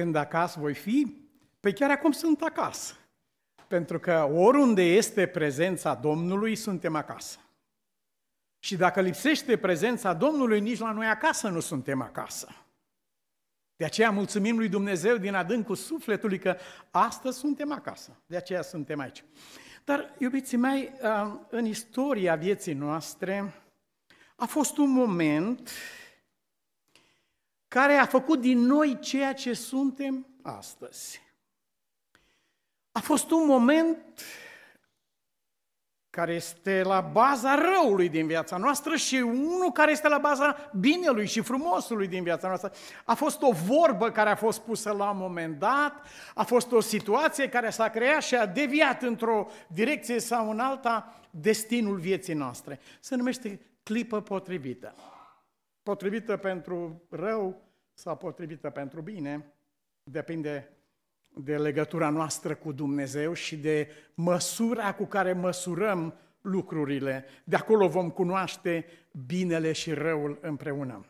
când acasă voi fi, pe chiar acum sunt acasă. Pentru că oriunde este prezența Domnului, suntem acasă. Și dacă lipsește prezența Domnului, nici la noi acasă nu suntem acasă. De aceea mulțumim lui Dumnezeu din adâncul sufletului că astăzi suntem acasă. De aceea suntem aici. Dar, iubiții mei, uh, în istoria vieții noastre a fost un moment care a făcut din noi ceea ce suntem astăzi. A fost un moment care este la baza răului din viața noastră și unul care este la baza binelui și frumosului din viața noastră. A fost o vorbă care a fost pusă la un moment dat, a fost o situație care s-a creat și a deviat într-o direcție sau în alta destinul vieții noastre. Se numește clipă potrivită potrivită pentru rău sau potrivită pentru bine, depinde de legătura noastră cu Dumnezeu și de măsura cu care măsurăm lucrurile. De acolo vom cunoaște binele și răul împreună.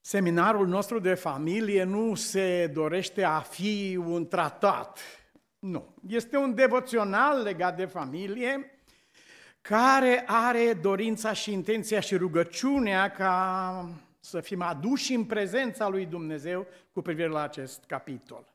Seminarul nostru de familie nu se dorește a fi un tratat. Nu. Este un devoțional legat de familie, care are dorința și intenția și rugăciunea ca să fim aduși în prezența lui Dumnezeu cu privire la acest capitol.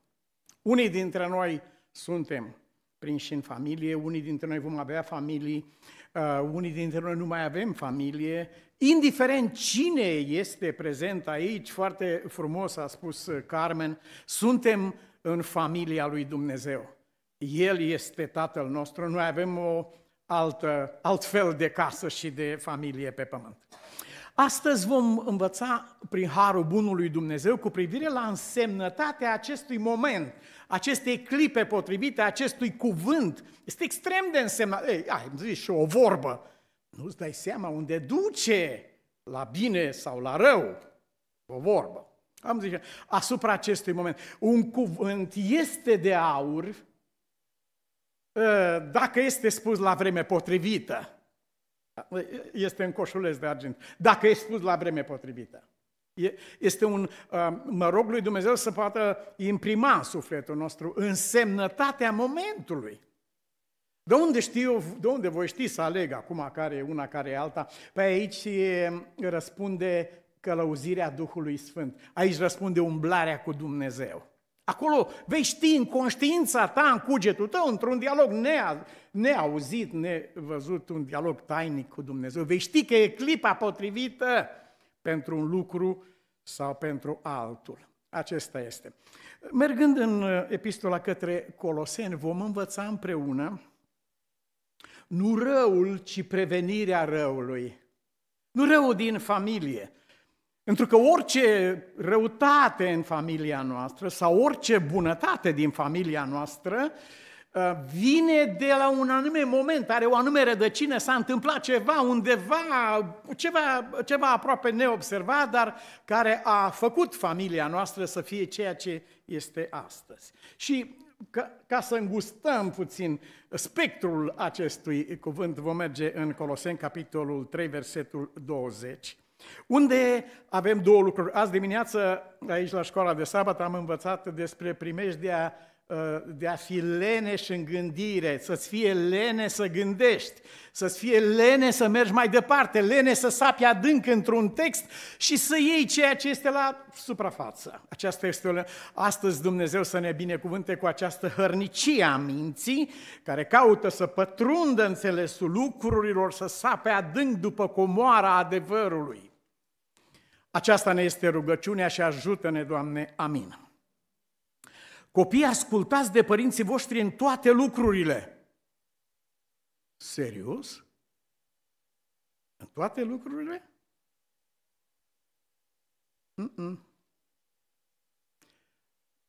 Unii dintre noi suntem prinși în familie, unii dintre noi vom avea familii, uh, unii dintre noi nu mai avem familie. Indiferent cine este prezent aici, foarte frumos a spus Carmen, suntem în familia lui Dumnezeu. El este Tatăl nostru, noi avem o altă, alt fel de casă și de familie pe pământ. Astăzi vom învăța prin harul bunului Dumnezeu cu privire la însemnătatea acestui moment, acestei clipe potrivite, acestui cuvânt. Este extrem de însemnat. Ei, ai, zis zici și o vorbă. Nu-ți dai seama unde duce la bine sau la rău o vorbă. Am zis, asupra acestui moment. Un cuvânt este de aur, Ă, dacă este spus la vreme potrivită, este în coșuleț de argint, dacă este spus la vreme potrivită. Este un, ă, mă rog lui Dumnezeu să poată imprima în sufletul nostru însemnătatea momentului. De unde știu, de unde voi ști să aleg acum care e una, care e alta? Păi aici răspunde călăuzirea Duhului Sfânt. Aici răspunde umblarea cu Dumnezeu. Acolo vei ști în conștiința ta, în cugetul tău, într-un dialog nea, neauzit, nevăzut, un dialog tainic cu Dumnezeu. Vei ști că e clipa potrivită pentru un lucru sau pentru altul. Acesta este. Mergând în uh, epistola către Coloseni, vom învăța împreună nu răul, ci prevenirea răului. Nu răul din familie, pentru că orice răutate în familia noastră sau orice bunătate din familia noastră uh, vine de la un anume moment, are o anume rădăcină, s-a întâmplat ceva undeva, ceva, ceva aproape neobservat, dar care a făcut familia noastră să fie ceea ce este astăzi. Și ca, ca să îngustăm puțin spectrul acestui cuvânt, vom merge în Coloseni, capitolul 3, versetul 20. Unde avem două lucruri. Azi dimineață, aici la școala de sabat, am învățat despre primejdea uh, de a fi leneș în gândire, să-ți fie lene să gândești, să-ți fie lene să mergi mai departe, lene să sapi adânc într-un text și să iei ceea ce este la suprafață. Aceasta este o... Astăzi Dumnezeu să ne binecuvânte cu această hărnicie a minții, care caută să pătrundă înțelesul lucrurilor, să sape adânc după comoara adevărului. Aceasta ne este rugăciunea și ajută-ne, Doamne, amin. Copii ascultați de părinții voștri în toate lucrurile. Serios? În toate lucrurile? Mm-mm.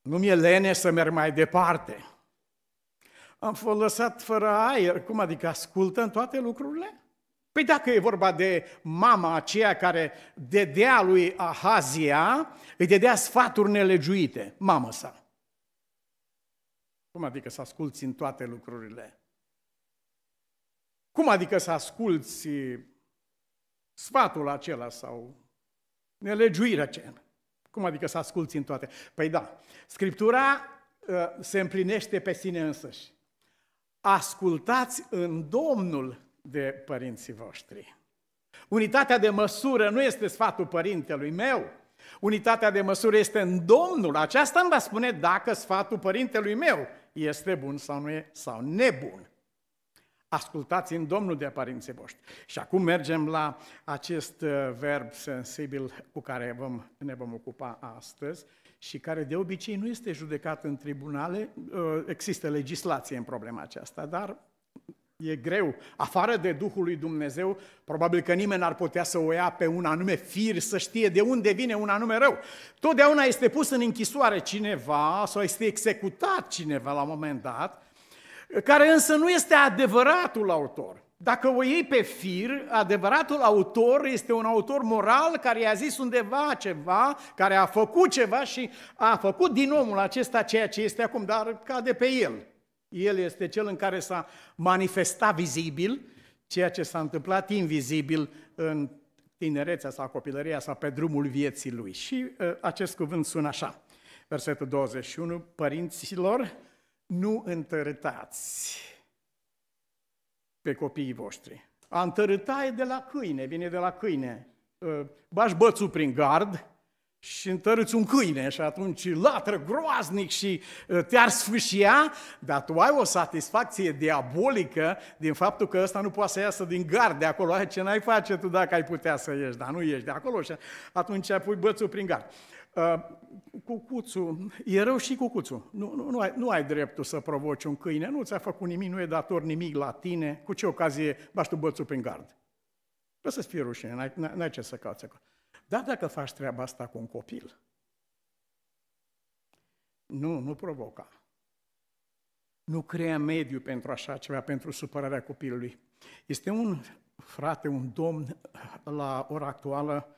Nu mi-e lene să merg mai departe. Am fost lăsat fără aer. Cum adică ascultă în toate lucrurile? Păi dacă e vorba de mama aceea care dedea lui Ahazia, îi dedea sfaturi nelegiuite, mamă sa. Cum adică să asculți în toate lucrurile? Cum adică să asculți sfatul acela sau nelegiuirea aceea? Cum adică să asculți în toate? Păi da, Scriptura uh, se împlinește pe sine însăși. Ascultați în Domnul de părinții voștri. Unitatea de măsură nu este sfatul părintelui meu, unitatea de măsură este în Domnul. Aceasta îmi va spune dacă sfatul părintelui meu este bun sau nu e, sau nebun. Ascultați în Domnul de părinții voștri. Și acum mergem la acest uh, verb sensibil cu care vom, ne vom ocupa astăzi și care de obicei nu este judecat în tribunale. Uh, există legislație în problema aceasta, dar E greu. Afară de Duhul lui Dumnezeu, probabil că nimeni n-ar putea să o ia pe un anume fir, să știe de unde vine un anume rău. Totdeauna este pus în închisoare cineva sau este executat cineva la un moment dat, care însă nu este adevăratul autor. Dacă o iei pe fir, adevăratul autor este un autor moral care i-a zis undeva ceva, care a făcut ceva și a făcut din omul acesta ceea ce este acum, dar cade pe el. El este cel în care s-a manifestat vizibil ceea ce s-a întâmplat invizibil în tinerețea sau copilăria sau pe drumul vieții lui. Și uh, acest cuvânt sună așa, versetul 21, părinților, nu întărâtați pe copiii voștri. A întărâta e de la câine, vine de la câine. Uh, bași bățul prin gard, și întărâți un câine și atunci latră groaznic și ă, te-ar sfâșia, dar tu ai o satisfacție diabolică din faptul că ăsta nu poate să iasă din gard de acolo. Ce n-ai face tu dacă ai putea să ieși, dar nu ieși de acolo și atunci ai pui bățul prin gard. cu ă, cucuțul, e rău și cucuțul. Nu, nu, nu, ai, nu ai dreptul să provoci un câine, nu ți-a făcut nimic, nu e dator nimic la tine. Cu ce ocazie bași tu bățul prin gard? Trebuie păi să-ți fie rușine, n-ai, n-ai ce să cauți acolo. Dar dacă faci treaba asta cu un copil, nu, nu provoca. Nu crea mediu pentru așa ceva, pentru supărarea copilului. Este un frate, un domn la ora actuală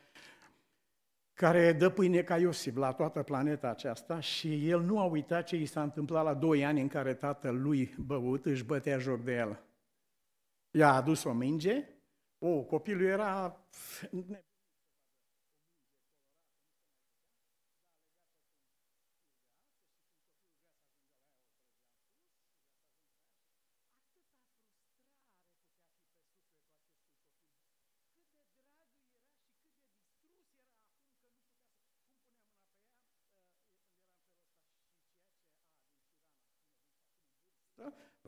care dă pâine ca Iosif la toată planeta aceasta și el nu a uitat ce i s-a întâmplat la doi ani în care tatăl lui băut își bătea joc de el. I-a adus o minge, o, copilul era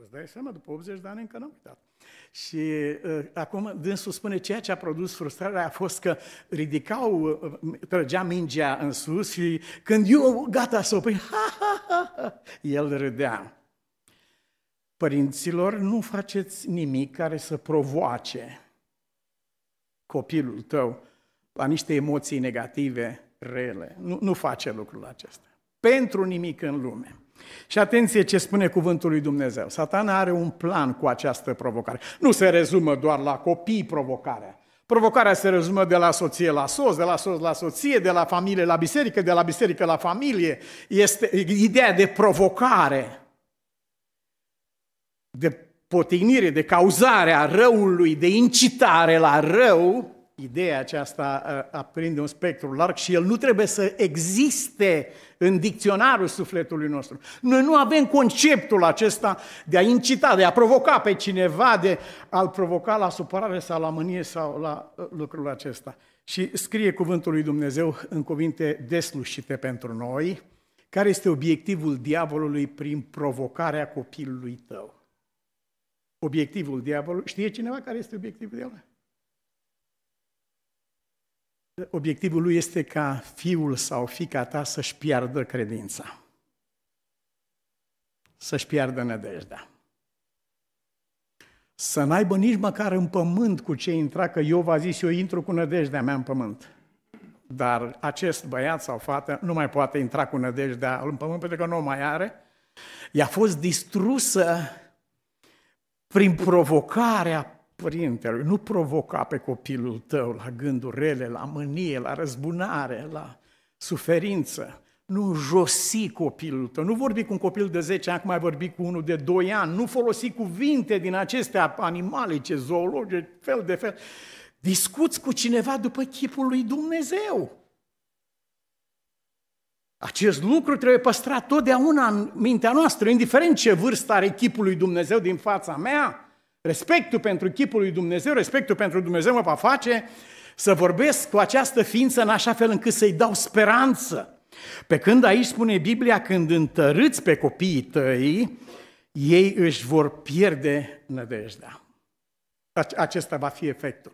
Îți dai seama, după 80 de ani încă n-am uitat. Și uh, acum dânsul spune ceea ce a produs frustrarea a fost că ridicau, ă, trăgea mingea în sus și când eu gata să pui, ha, ha, ha, ha, el râdea. Părinților, nu faceți nimic care să provoace copilul tău la niște emoții negative rele. Nu, nu face lucrul acesta. Pentru nimic în lume. Și atenție ce spune cuvântul lui Dumnezeu. Satana are un plan cu această provocare. Nu se rezumă doar la copii provocarea. Provocarea se rezumă de la soție la soț, de la soț la soție, de la familie la biserică, de la biserică la familie. Este ideea de provocare, de potignire, de cauzare a răului, de incitare la rău, ideea aceasta uh, aprinde un spectru larg și el nu trebuie să existe în dicționarul sufletului nostru. Noi nu avem conceptul acesta de a incita, de a provoca pe cineva, de a-l provoca la supărare sau la mânie sau la uh, lucrul acesta. Și scrie cuvântul lui Dumnezeu în cuvinte deslușite pentru noi, care este obiectivul diavolului prin provocarea copilului tău. Obiectivul diavolului, știe cineva care este obiectivul diavolului? obiectivul lui este ca fiul sau fica ta să-și piardă credința, să-și piardă nădejdea. Să n-aibă nici măcar în pământ cu ce intra, că eu v-a zis, eu intru cu nădejdea mea în pământ. Dar acest băiat sau fată nu mai poate intra cu nădejdea în pământ pentru că nu o mai are. I-a fost distrusă prin provocarea părintele, nu provoca pe copilul tău la gânduri rele, la mânie, la răzbunare, la suferință. Nu josi copilul tău, nu vorbi cu un copil de 10 ani, cum ai vorbi cu unul de 2 ani, nu folosi cuvinte din acestea animalice, zoologe, fel de fel. Discuți cu cineva după chipul lui Dumnezeu. Acest lucru trebuie păstrat totdeauna în mintea noastră, indiferent ce vârstă are chipul lui Dumnezeu din fața mea. Respectul pentru chipul lui Dumnezeu, respectul pentru Dumnezeu mă va face să vorbesc cu această ființă în așa fel încât să-i dau speranță. Pe când aici spune Biblia, când întărâți pe copiii tăi, ei își vor pierde nădejdea. Acesta va fi efectul.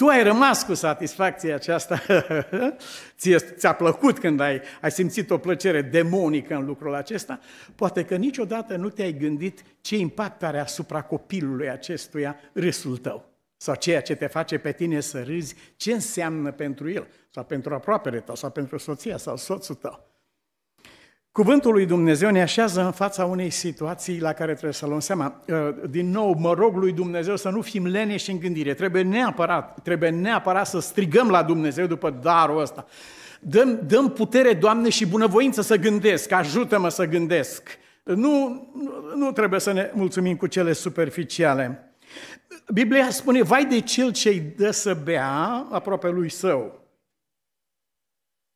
Tu ai rămas cu satisfacția aceasta, ție, ți-a plăcut când ai, ai simțit o plăcere demonică în lucrul acesta, poate că niciodată nu te-ai gândit ce impact are asupra copilului acestuia râsul tău sau ceea ce te face pe tine să râzi, ce înseamnă pentru el, sau pentru aproapele tău, sau pentru soția sau soțul tău. Cuvântul lui Dumnezeu ne așează în fața unei situații la care trebuie să luăm seama. Uh, din nou, mă rog lui Dumnezeu să nu fim leneși în gândire. Trebuie neapărat, trebuie neapărat să strigăm la Dumnezeu după darul ăsta. Dăm, dăm putere, Doamne, și bunăvoință să gândesc, ajută-mă să gândesc. Nu, nu trebuie să ne mulțumim cu cele superficiale. Biblia spune, vai de cel ce-i dă să bea aproape lui său.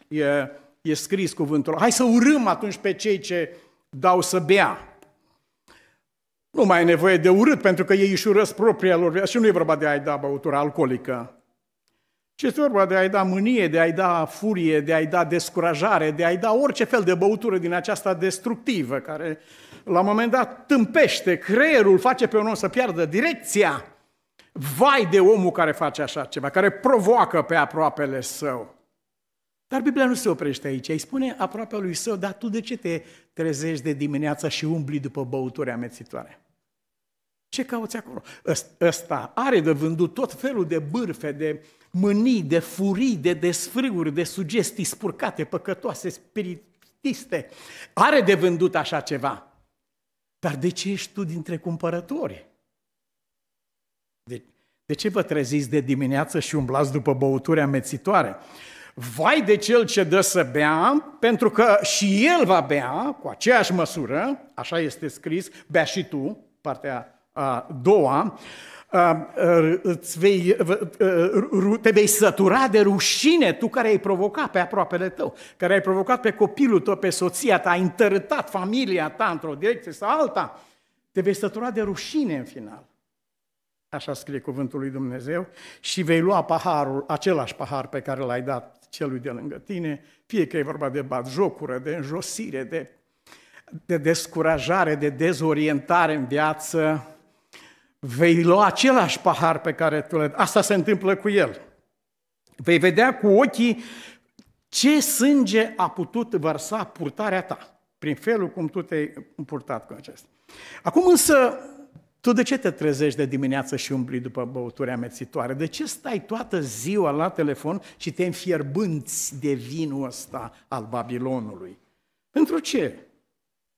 E e scris cuvântul. Hai să urâm atunci pe cei ce dau să bea. Nu mai e nevoie de urât, pentru că ei își urăsc propria lor. viață. Și nu e vorba de a-i da băutura alcoolică. Ce este vorba de a-i da mânie, de a-i da furie, de a-i da descurajare, de a-i da orice fel de băutură din aceasta destructivă, care la un moment dat tâmpește creierul, face pe un om să piardă direcția. Vai de omul care face așa ceva, care provoacă pe aproapele său. Dar Biblia nu se oprește aici. Îi spune aproape lui său, dar tu de ce te trezești de dimineața și umbli după băuturi amețitoare? Ce cauți acolo? Ăsta are de vândut tot felul de bârfe, de mânii, de furii, de desfrâuri, de sugestii spurcate, păcătoase, spiritiste. Are de vândut așa ceva. Dar de ce ești tu dintre cumpărători? De, de ce vă treziți de dimineață și umblați după băuturi amețitoare? Vai de cel ce dă să bea, pentru că și el va bea cu aceeași măsură, așa este scris, bea și tu, partea a doua, îți vei, te vei sătura de rușine tu care ai provocat pe aproapele tău, care ai provocat pe copilul tău, pe soția ta, ai întărâtat familia ta într-o direcție sau alta, te vei sătura de rușine în final așa scrie cuvântul lui Dumnezeu, și vei lua paharul, același pahar pe care l-ai dat celui de lângă tine, fie că e vorba de jocură, de înjosire, de, de descurajare, de dezorientare în viață, vei lua același pahar pe care tu le Asta se întâmplă cu el. Vei vedea cu ochii ce sânge a putut vărsa purtarea ta, prin felul cum tu te-ai purtat cu acest. Acum însă tu de ce te trezești de dimineață și umpli după băuturi amețitoare? De ce stai toată ziua la telefon și te înfierbânți de vinul ăsta al Babilonului? Pentru ce?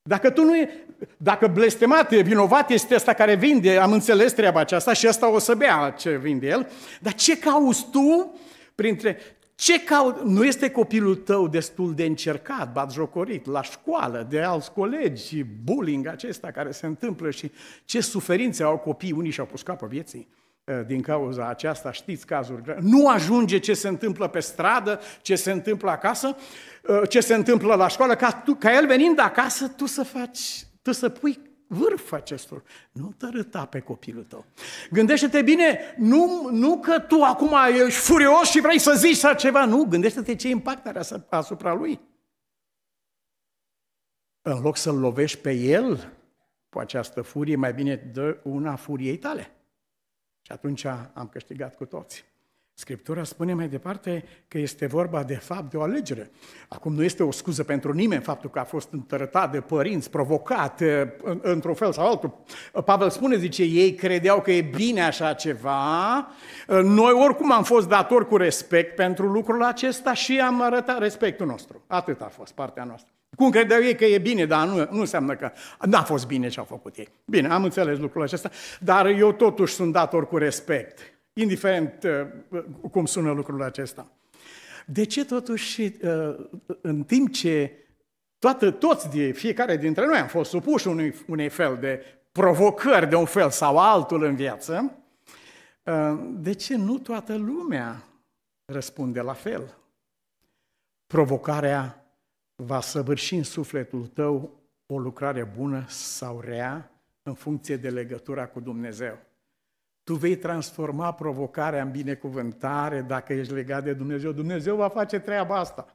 Dacă tu nu e, dacă blestemat e, vinovat este ăsta care vinde, am înțeles treaba aceasta și ăsta o să bea ce vinde el, dar ce cauți tu printre ce caut? Nu este copilul tău destul de încercat, batjocorit, la școală, de alți colegi și bullying acesta care se întâmplă și ce suferințe au copiii, unii și-au pus capă vieții ă, din cauza aceasta, știți cazuri Nu ajunge ce se întâmplă pe stradă, ce se întâmplă acasă, ă, ce se întâmplă la școală, ca, tu, ca el venind acasă, tu să faci, tu să pui vârf acestor. Nu tărâta pe copilul tău. Gândește-te bine, nu, nu că tu acum ești furios și vrei să zici sau ceva, nu, gândește-te ce impact are asupra lui. În loc să-l lovești pe el cu această furie, mai bine dă una furiei tale. Și atunci am câștigat cu toți. Scriptura spune mai departe că este vorba de fapt de o alegere. Acum nu este o scuză pentru nimeni faptul că a fost întărătat de părinți, provocat eh, într-un fel sau altul. Pavel spune, zice, ei credeau că e bine așa ceva, eh, noi oricum am fost datori cu respect pentru lucrul acesta și am arătat respectul nostru. Atât a fost partea noastră. Cum credeau ei că e bine, dar nu, nu înseamnă că n-a fost bine ce au făcut ei. Bine, am înțeles lucrul acesta, dar eu totuși sunt dator cu respect indiferent uh, cum sună lucrul acesta. De ce totuși, uh, în timp ce toată, toți, de, fiecare dintre noi am fost supuși unui, unei fel de provocări de un fel sau altul în viață, uh, de ce nu toată lumea răspunde la fel? Provocarea va săvârși în sufletul tău o lucrare bună sau rea în funcție de legătura cu Dumnezeu. Tu vei transforma provocarea în binecuvântare dacă ești legat de Dumnezeu. Dumnezeu va face treaba asta.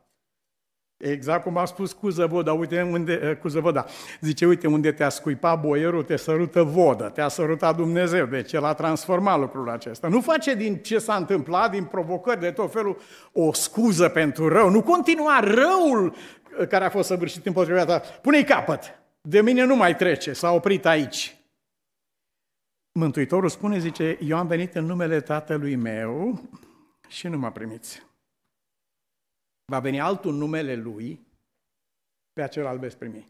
Exact cum a spus cu zăvoda, uite unde, eh, cu zăvoda. Zice, uite, unde te-a scuipat boierul, te sărută vodă, te-a sărutat Dumnezeu. Deci el a transformat lucrul acesta. Nu face din ce s-a întâmplat, din provocări de tot felul, o scuză pentru rău. Nu continua răul eh, care a fost săvârșit împotriva ta. Pune-i capăt. De mine nu mai trece, s-a oprit aici. Mântuitorul spune, zice, eu am venit în numele Tatălui meu și nu mă primiți. Va veni altul numele Lui, pe acela îl veți primi.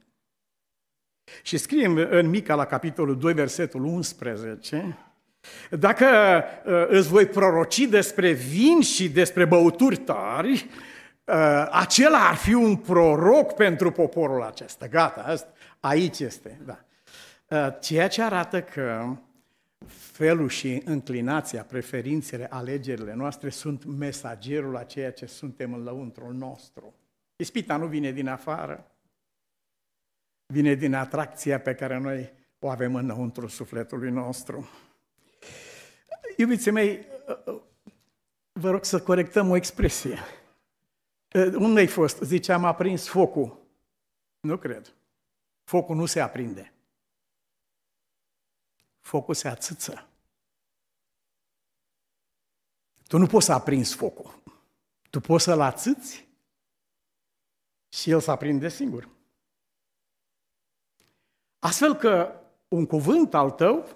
Și scriem în Mica la capitolul 2, versetul 11, dacă ă, îți voi proroci despre vin și despre băuturi tari, ă, acela ar fi un proroc pentru poporul acesta. Gata, aici este. Da. Ă, ceea ce arată că felul și înclinația, preferințele, alegerile noastre sunt mesagerul a ceea ce suntem în lăuntrul nostru. Ispita nu vine din afară, vine din atracția pe care noi o avem înăuntru sufletului nostru. Iubiții mei, vă rog să corectăm o expresie. Unde-ai fost? Ziceam, a prins focul. Nu cred. Focul nu se aprinde focul se ațâță. Tu nu poți să aprinzi focul. Tu poți să-l ațâți și el să aprinde singur. Astfel că un cuvânt al tău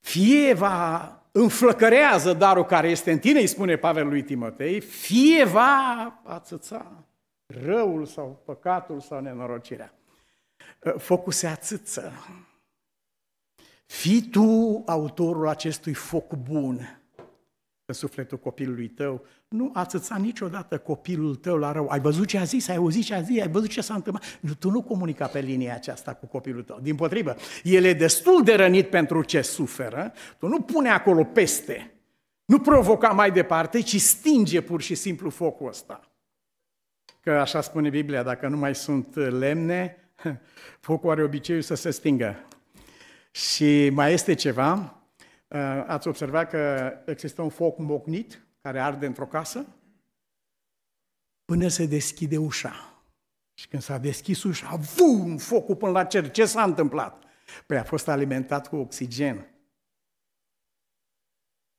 fie va înflăcărează darul care este în tine, îi spune Pavel lui Timotei, fie va ațăța răul sau păcatul sau nenorocirea. Focul se ațâță. Fii tu autorul acestui foc bun în sufletul copilului tău. Nu ațăța niciodată copilul tău la rău. Ai văzut ce a zis, ai auzit ce a zis, ai văzut ce s-a întâmplat. Nu, tu nu comunica pe linia aceasta cu copilul tău. Din potrivă, el e destul de rănit pentru ce suferă. Tu nu pune acolo peste. Nu provoca mai departe, ci stinge pur și simplu focul ăsta. Că așa spune Biblia, dacă nu mai sunt lemne, focul are obiceiul să se stingă. Și mai este ceva, uh, ați observat că există un foc mocnit care arde într-o casă până se deschide ușa. Și când s-a deschis ușa, vum, focul până la cer. Ce s-a întâmplat? Păi a fost alimentat cu oxigen.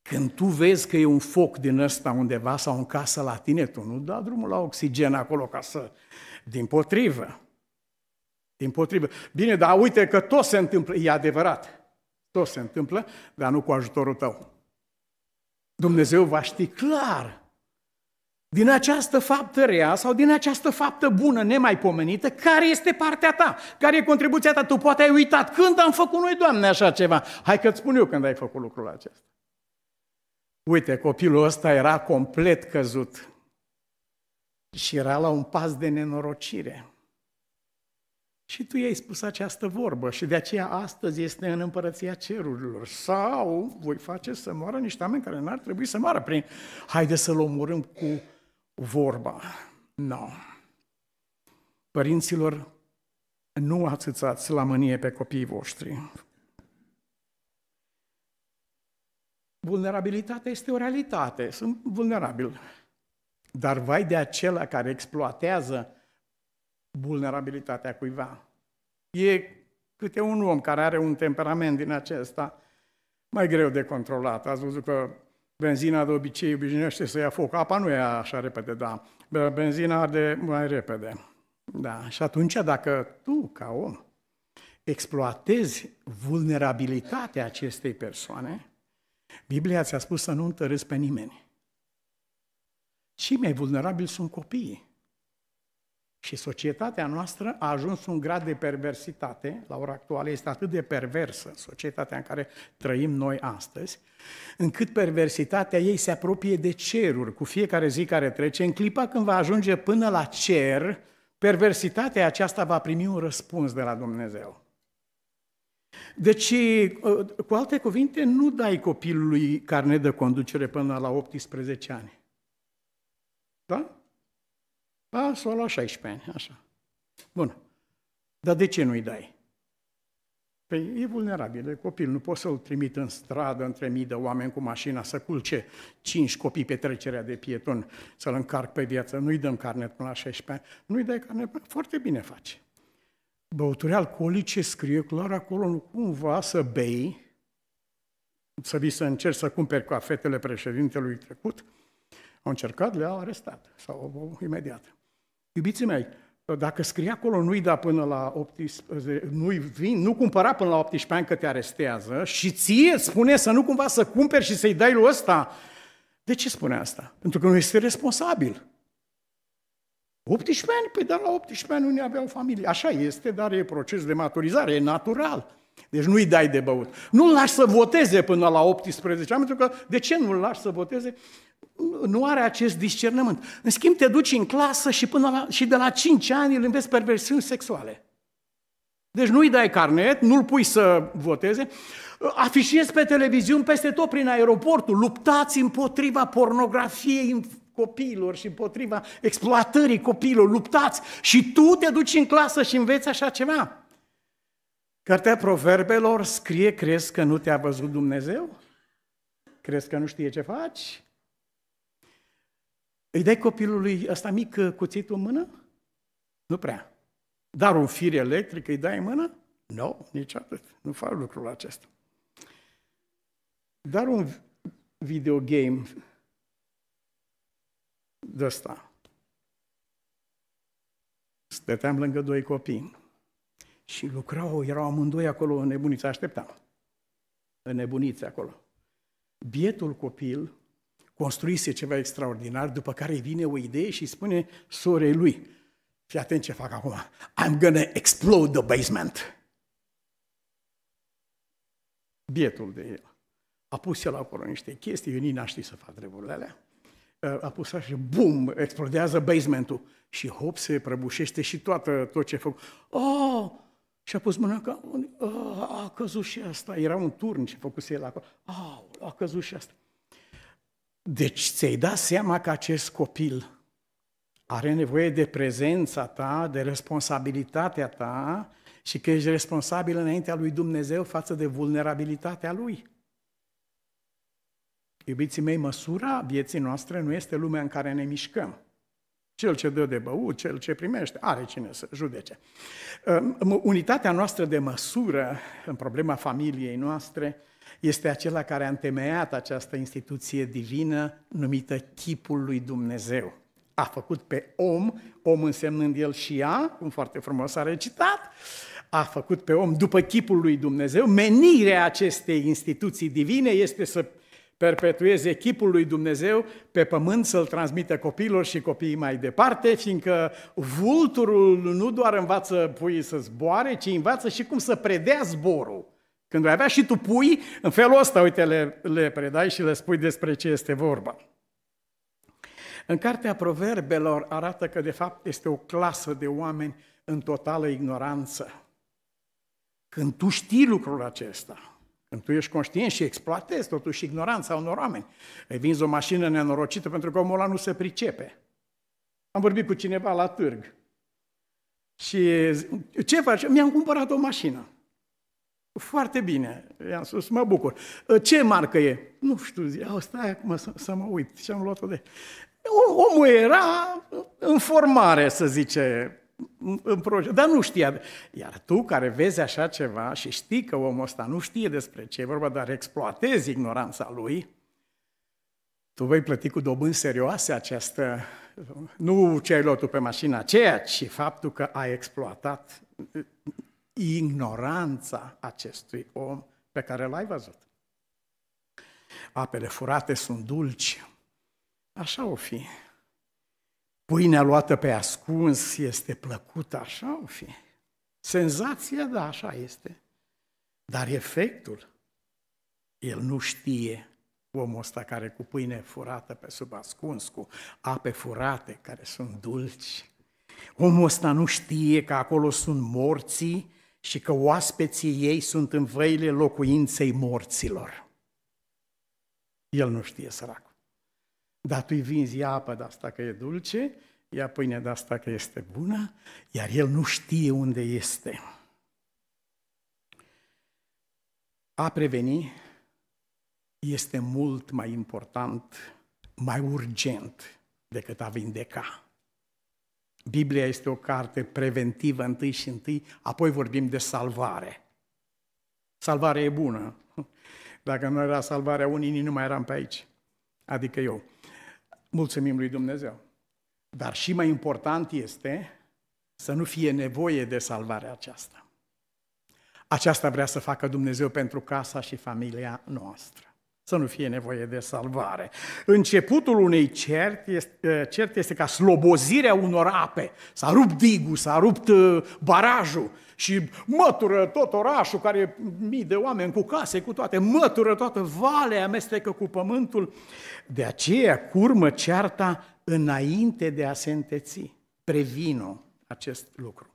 Când tu vezi că e un foc din ăsta undeva sau în casă la tine, tu nu da drumul la oxigen acolo ca să... Din potrivă, din potrivă. Bine, dar uite că tot se întâmplă, e adevărat. Tot se întâmplă, dar nu cu ajutorul tău. Dumnezeu va ști clar din această faptă rea sau din această faptă bună nemaipomenită, care este partea ta, care e contribuția ta. Tu poate ai uitat când am făcut noi, Doamne, așa ceva. Hai că-ți spun eu când ai făcut lucrul acesta. Uite, copilul ăsta era complet căzut și era la un pas de nenorocire. Și tu i-ai spus această vorbă și de aceea astăzi este în împărăția cerurilor. Sau voi face să moară niște oameni care n-ar trebui să moară prin haide să-l omorâm cu vorba. Nu. No. Părinților, nu ațățați la mânie pe copiii voștri. Vulnerabilitatea este o realitate, sunt vulnerabil. Dar vai de acela care exploatează vulnerabilitatea cuiva. E câte un om care are un temperament din acesta mai greu de controlat. Ați văzut că benzina de obicei obișnuiește să ia foc. Apa nu e așa repede, da. Benzina arde mai repede. Da. Și atunci dacă tu, ca om, exploatezi vulnerabilitatea acestei persoane, Biblia ți-a spus să nu întărâți pe nimeni. Cei mai vulnerabili sunt copiii. Și societatea noastră a ajuns un grad de perversitate, la ora actuală este atât de perversă societatea în care trăim noi astăzi, încât perversitatea ei se apropie de ceruri cu fiecare zi care trece, în clipa când va ajunge până la cer, perversitatea aceasta va primi un răspuns de la Dumnezeu. Deci, uh, cu alte cuvinte, nu dai copilului carnet de conducere până la 18 ani. Da? A, s-o la 16 ani, așa. Bun. Dar de ce nu-i dai? Păi e vulnerabil, e copil, nu poți să-l trimit în stradă între mii de oameni cu mașina să culce cinci copii pe trecerea de pieton, să-l încarc pe viață, nu-i dăm carnet până la 16 ani, nu-i dai carnet, foarte bine faci. Băuturi alcoolice scrie clar acolo, nu cumva să bei, să vii să încerci să cumperi cu afetele președintelui trecut, au încercat, le-au arestat sau imediat. Iubiții mei, dacă scrie acolo nu-i da până la 18, nu-i vin, nu cumpăra până la 18 ani că te arestează și ție spune să nu cumva să cumperi și să-i dai lui ăsta. De ce spune asta? Pentru că nu este responsabil. 18 ani? Păi dar la 18 ani ne aveau familie. Așa este, dar e proces de maturizare, e natural. Deci nu-i dai de băut. Nu-l lași să voteze până la 18 ani, pentru că de ce nu-l lași să voteze? nu are acest discernământ. În schimb, te duci în clasă și, până la, și de la 5 ani îl înveți perversiuni sexuale. Deci nu-i dai carnet, nu-l pui să voteze, afișezi pe televiziuni peste tot prin aeroportul, luptați împotriva pornografiei copiilor și împotriva exploatării copiilor, luptați și tu te duci în clasă și înveți așa ceva. Cartea proverbelor scrie, crezi că nu te-a văzut Dumnezeu? Crezi că nu știe ce faci? Îi dai copilului ăsta mic uh, cuțitul în mână? Nu prea. Dar un fir electric îi dai în mână? Nu, no, nici atât. Nu fac lucrul acesta. Dar un videogame de ăsta. Stăteam lângă doi copii și lucrau, erau amândoi acolo în nebuniță, așteptam. În nebuniță acolo. Bietul copil construise ceva extraordinar, după care îi vine o idee și spune sorei lui, fii atent ce fac acum, I'm gonna explode the basement. Bietul de el. A pus el acolo niște chestii, eu n a să fac treburile alea. Uh, a pus așa și bum, explodează basementul. Și hop, se prăbușește și toată, tot ce făcut. Oh! Și a pus mâna ca, oh, a căzut și asta. Era un turn ce făcuse el acolo. oh, a căzut și asta. Deci ți-ai dat seama că acest copil are nevoie de prezența ta, de responsabilitatea ta și că ești responsabil înaintea lui Dumnezeu față de vulnerabilitatea lui. Iubiții mei, măsura vieții noastre nu este lumea în care ne mișcăm. Cel ce dă de băut, cel ce primește, are cine să judece. Ă, unitatea noastră de măsură în problema familiei noastre este acela care a întemeiat această instituție divină numită chipul lui Dumnezeu. A făcut pe om, om însemnând el și ea, cum foarte frumos a recitat, a făcut pe om după chipul lui Dumnezeu. Menirea acestei instituții divine este să perpetueze chipul lui Dumnezeu pe pământ, să-l transmită copiilor și copiii mai departe, fiindcă vulturul nu doar învață puii să zboare, ci învață și cum să predea zborul. Când vei avea și tu pui, în felul ăsta, uite, le, le predai și le spui despre ce este vorba. În cartea proverbelor arată că, de fapt, este o clasă de oameni în totală ignoranță. Când tu știi lucrul acesta, când tu ești conștient și exploatezi totuși ignoranța unor oameni, îi vinzi o mașină nenorocită pentru că omul ăla nu se pricepe. Am vorbit cu cineva la târg și ce faci? Mi-am cumpărat o mașină. Foarte bine, i-am spus, mă bucur. Ă, ce marcă e? Nu știu, zi, au, stai acum să, să mă uit. Și am luat-o de... Omul era în formare, să zice, în proiect, dar nu știa. Iar tu care vezi așa ceva și știi că omul ăsta nu știe despre ce e vorba, dar exploatezi ignoranța lui, tu vei plăti cu dobânzi serioase această, nu ce ai luat pe mașina aceea, ci faptul că ai exploatat ignoranța acestui om pe care l-ai văzut. Apele furate sunt dulci, așa o fi. Pâinea luată pe ascuns este plăcută, așa o fi. Senzația, da, așa este. Dar efectul, el nu știe omul ăsta care cu pâine furată pe sub ascuns, cu ape furate care sunt dulci. Omul ăsta nu știe că acolo sunt morții și că oaspeții ei sunt în văile locuinței morților. El nu știe, săracul. Dar tu i vinzi, ia apă de asta că e dulce, ia pâine de asta că este bună, iar el nu știe unde este. A preveni este mult mai important, mai urgent decât a vindeca. Biblia este o carte preventivă întâi și întâi, apoi vorbim de salvare. Salvarea e bună. Dacă nu era salvarea unii, nu mai eram pe aici. Adică eu. Mulțumim lui Dumnezeu. Dar și mai important este să nu fie nevoie de salvarea aceasta. Aceasta vrea să facă Dumnezeu pentru casa și familia noastră să nu fie nevoie de salvare. Începutul unei cert este, eh, cert este ca slobozirea unor ape. S-a rupt digul, s-a rupt eh, barajul și mătură tot orașul, care e mii de oameni cu case, cu toate, mătură toată valea, amestecă cu pământul. De aceea curmă cearta înainte de a se înteți. Previno acest lucru.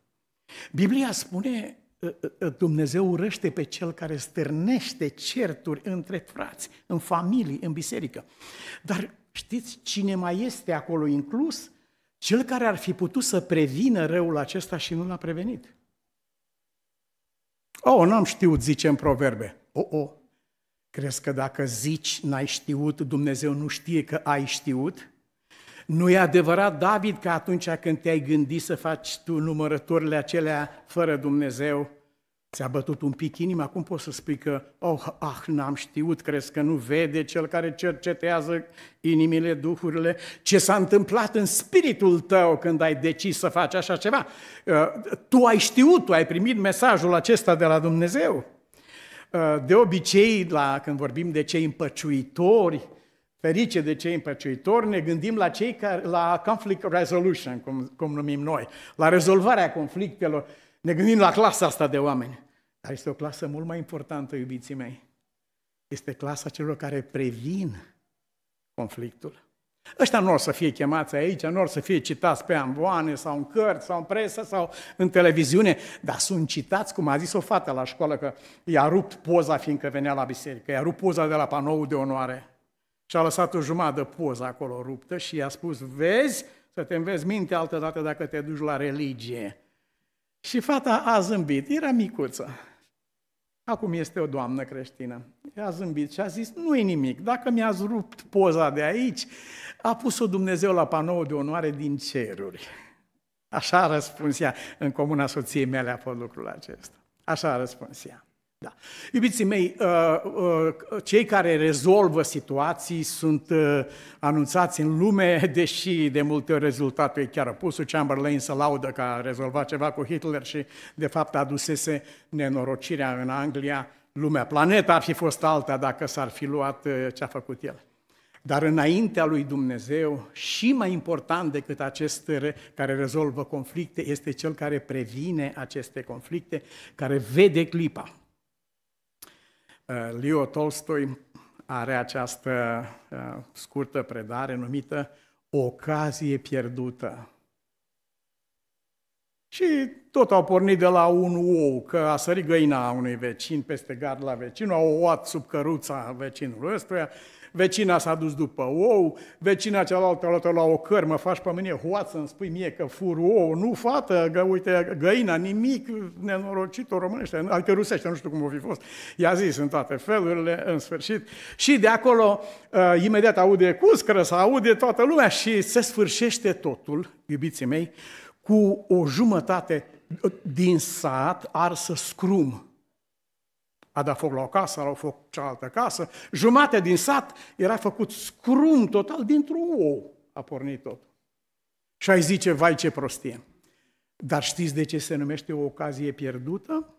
Biblia spune Ă, ă, ă, Dumnezeu urăște pe cel care stârnește certuri între frați, în familii, în biserică. Dar știți cine mai este acolo inclus? Cel care ar fi putut să prevină răul acesta și nu l-a prevenit. Oh, n-am știut, zice în proverbe. Oh, oh, crezi că dacă zici n-ai știut, Dumnezeu nu știe că ai știut? Nu e adevărat, David, că atunci când te-ai gândit să faci tu numărătorile acelea fără Dumnezeu, ți-a bătut un pic inima? Cum poți să spui că, oh, ah, n-am știut, crezi că nu vede cel care cercetează inimile, duhurile? Ce s-a întâmplat în spiritul tău când ai decis să faci așa ceva? Uh, tu ai știut, tu ai primit mesajul acesta de la Dumnezeu. Uh, de obicei, la, când vorbim de cei împăciuitori, ferice de cei împăciuitori, ne gândim la cei care, la conflict resolution, cum, cum numim noi, la rezolvarea conflictelor, ne gândim la clasa asta de oameni. Dar este o clasă mult mai importantă, iubiții mei. Este clasa celor care previn conflictul. Ăștia nu o să fie chemați aici, nu o să fie citați pe amboane sau în cărți sau în presă sau în televiziune, dar sunt citați, cum a zis o fată la școală, că i-a rupt poza fiindcă venea la biserică, i-a rupt poza de la panoul de onoare. Și a lăsat o jumătate poză acolo ruptă și i-a spus, vezi, să te înveți minte altă dată dacă te duci la religie. Și fata a zâmbit, era micuță. Acum este o doamnă creștină. i a zâmbit și a zis, nu-i nimic, dacă mi a rupt poza de aici, a pus-o Dumnezeu la panou de onoare din ceruri. Așa a răspuns ea, în comuna soției mele a fost lucrul acesta. Așa a răspuns ea. Da. Iubiții mei, uh, uh, cei care rezolvă situații sunt uh, anunțați în lume, deși de multe ori rezultatul e chiar opusul. Chamberlain se laudă că a rezolvat ceva cu Hitler și de fapt adusese nenorocirea în Anglia. Lumea, planeta ar fi fost alta dacă s-ar fi luat ce a făcut el. Dar înaintea lui Dumnezeu, și mai important decât acest care rezolvă conflicte, este cel care previne aceste conflicte, care vede clipa Eh, Leo Tolstoi are această eh, scurtă predare numită Ocazie pierdută. Și tot au pornit de la un ou, că a sărit găina unui vecin peste gard la vecinul, au ouat sub căruța vecinului ăstuia vecina s-a dus după ou, vecina cealaltă a luat la o cărmă, faci pe mine hoață, îmi spui mie că fur ou, nu fată, gă, uite, găina, nimic, nenorocitul românește, adică rusește, nu știu cum o fi fost. I-a zis în toate felurile, în sfârșit. Și de acolo, uh, imediat aude cuscră, să aude toată lumea și se sfârșește totul, iubiții mei, cu o jumătate uh, din sat arsă scrum a dat foc la o casă, la o foc cealaltă casă, jumate din sat era făcut scrum total dintr-un ou. A pornit tot. Și ai zice, vai ce prostie. Dar știți de ce se numește o ocazie pierdută?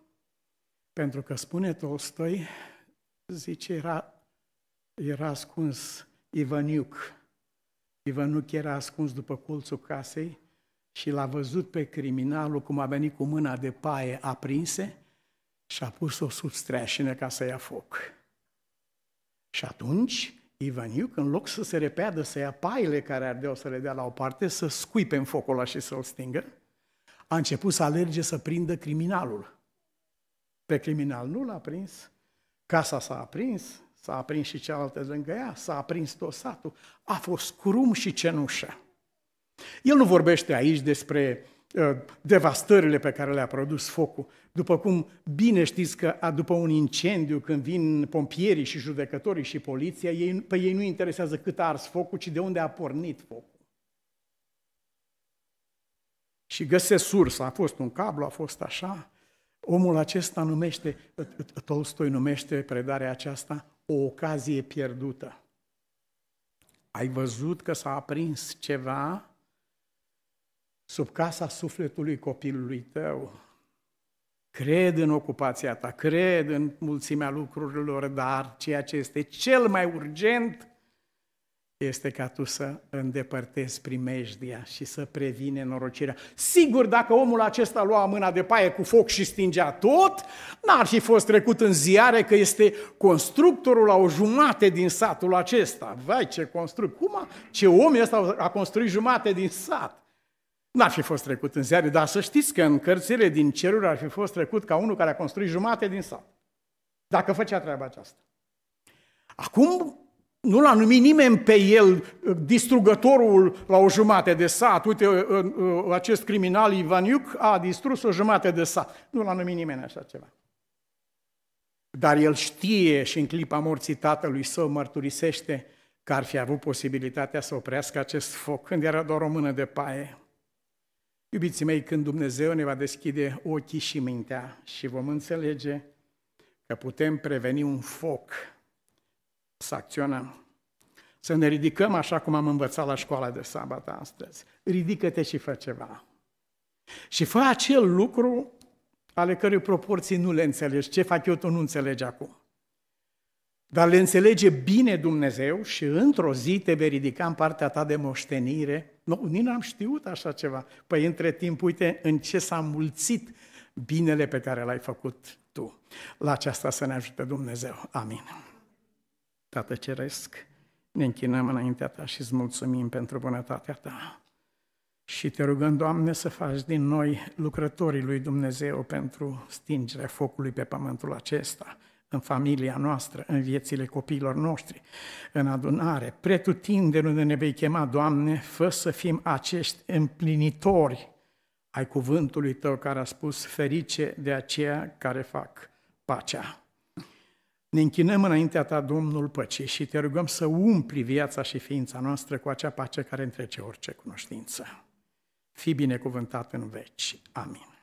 Pentru că spune Tolstoi, zice, era, era ascuns Ivaniuc. Ivaniuc era ascuns după colțul casei și l-a văzut pe criminalul cum a venit cu mâna de paie aprinse și a pus-o sub streașină ca să ia foc. Și atunci, Ivan Iuc, în loc să se repeadă, să ia paile care ardeau să le dea la o parte, să scuipe în focul ăla și să-l stingă, a început să alerge să prindă criminalul. Pe criminal nu l-a prins, casa s-a aprins, s-a aprins și cealaltă lângă ea, s-a aprins tot satul, a fost crum și cenușă. El nu vorbește aici despre Uh, devastările pe care le-a produs focul. După cum bine știți că după un incendiu, când vin pompierii și judecătorii și poliția, ei, pe păi ei nu interesează cât a ars focul, ci de unde a pornit focul. Și găsesc sursa, a fost un cablu, a fost așa. Omul acesta numește, uh, uh, Tolstoi numește predarea aceasta o ocazie pierdută. Ai văzut că s-a aprins ceva sub casa sufletului copilului tău. Cred în ocupația ta, cred în mulțimea lucrurilor, dar ceea ce este cel mai urgent este ca tu să îndepărtezi primejdia și să previne norocirea. Sigur, dacă omul acesta lua mâna de paie cu foc și stingea tot, n-ar fi fost trecut în ziare că este constructorul la o jumate din satul acesta. Vai, ce construct! Cum a, ce om ăsta a construit jumate din sat? N-ar fi fost trecut în ziare, dar să știți că în cărțile din ceruri ar fi fost trecut ca unul care a construit jumate din sat. Dacă făcea treaba aceasta. Acum nu l-a numit nimeni pe el distrugătorul la o jumate de sat. Uite, acest criminal Ivaniuc a distrus o jumate de sat. Nu l-a numit nimeni așa ceva. Dar el știe și în clipa morții tatălui său mărturisește că ar fi avut posibilitatea să oprească acest foc când era doar o mână de paie. Iubiții mei, când Dumnezeu ne va deschide ochii și mintea și vom înțelege că putem preveni un foc, să acționăm, să ne ridicăm așa cum am învățat la școala de sabat astăzi. Ridică-te și fă ceva. Și fă acel lucru ale cărui proporții nu le înțelegi. Ce fac eu, tu nu înțelegi acum. Dar le înțelege bine Dumnezeu și într-o zi te vei ridica în partea ta de moștenire No, nici n-am știut așa ceva. Păi între timp, uite în ce s-a mulțit binele pe care l-ai făcut tu. La aceasta să ne ajute Dumnezeu. Amin. Tată Ceresc, ne închinăm înaintea Ta și îți mulțumim pentru bunătatea Ta. Și te rugăm, Doamne, să faci din noi lucrătorii lui Dumnezeu pentru stingerea focului pe pământul acesta în familia noastră, în viețile copiilor noștri, în adunare. Pretutindeni unde ne vei chema, Doamne, fă să fim acești împlinitori ai cuvântului Tău care a spus ferice de aceea care fac pacea. Ne închinăm înaintea Ta, Domnul Păcii, și Te rugăm să umpli viața și ființa noastră cu acea pace care întrece orice cunoștință. Fii binecuvântat în veci. Amin.